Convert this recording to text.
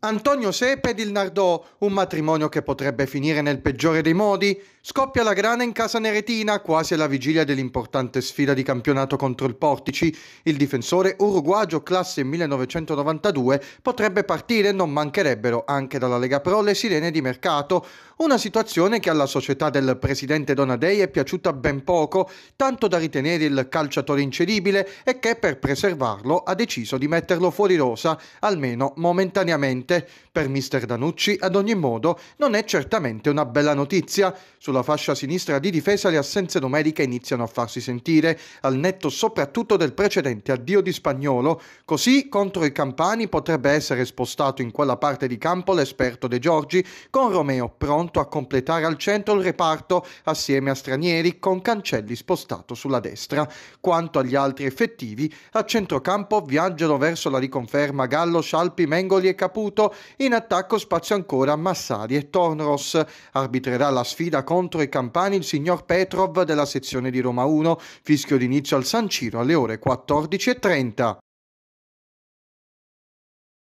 Antonio Sepe ed il Nardò, un matrimonio che potrebbe finire nel peggiore dei modi, scoppia la grana in casa neretina quasi alla vigilia dell'importante sfida di campionato contro il Portici. Il difensore uruguagio classe 1992 potrebbe partire, non mancherebbero anche dalla Lega Pro le sirene di mercato, una situazione che alla società del presidente Donadei è piaciuta ben poco, tanto da ritenere il calciatore incedibile e che per preservarlo ha deciso di metterlo fuori rosa, almeno momentaneamente. Per mister Danucci, ad ogni modo, non è certamente una bella notizia. Sulla fascia sinistra di difesa le assenze numeriche iniziano a farsi sentire, al netto soprattutto del precedente addio di Spagnolo. Così contro i campani potrebbe essere spostato in quella parte di campo l'esperto De Giorgi, con Romeo pronto pronto a completare al centro il reparto assieme a stranieri con Cancelli spostato sulla destra. Quanto agli altri effettivi, a centrocampo viaggiano verso la riconferma Gallo, Scialpi, Mengoli e Caputo, in attacco spazio ancora Massari e Tornros. Arbitrerà la sfida contro i campani il signor Petrov della sezione di Roma 1, fischio d'inizio al San Ciro alle ore 14.30.